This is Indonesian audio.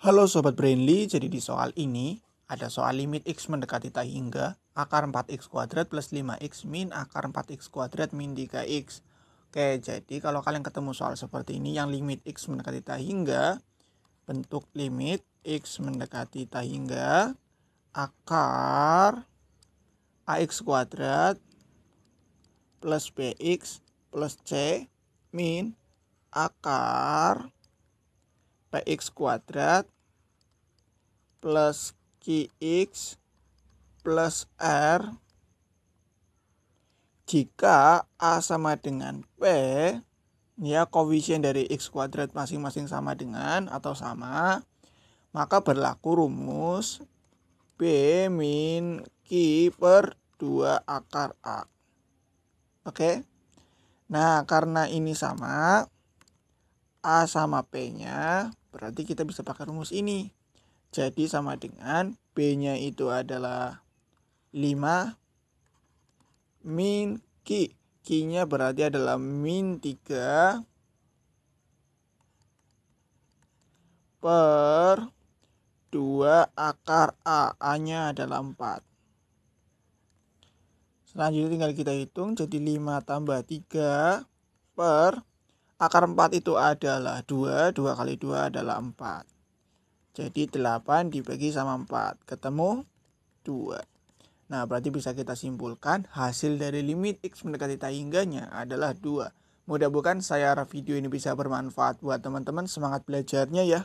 Halo Sobat Brainly, jadi di soal ini ada soal limit x mendekati tak hingga akar 4x kuadrat plus 5x min akar 4x kuadrat min 3x. Oke, jadi kalau kalian ketemu soal seperti ini yang limit x mendekati tak hingga, bentuk limit x mendekati tak hingga akar ax kuadrat plus bx plus c min akar px kuadrat plus qx plus r jika a sama dengan p ya koefisien dari x kuadrat masing-masing sama dengan atau sama maka berlaku rumus b min q per 2 akar a oke nah karena ini sama A sama P-nya, berarti kita bisa pakai rumus ini. Jadi sama dengan B-nya itu adalah 5 min Q. Q-nya berarti adalah min 3 per 2 akar A. A-nya adalah 4. Selanjutnya tinggal kita hitung jadi 5 tambah 3 per akar 4 itu adalah 2, 2 kali 2 adalah 4. Jadi 8 dibagi sama 4, ketemu 2. Nah, berarti bisa kita simpulkan hasil dari limit X mendekati tai adalah 2. Mudah bukan saya harap video ini bisa bermanfaat buat teman-teman semangat belajarnya ya.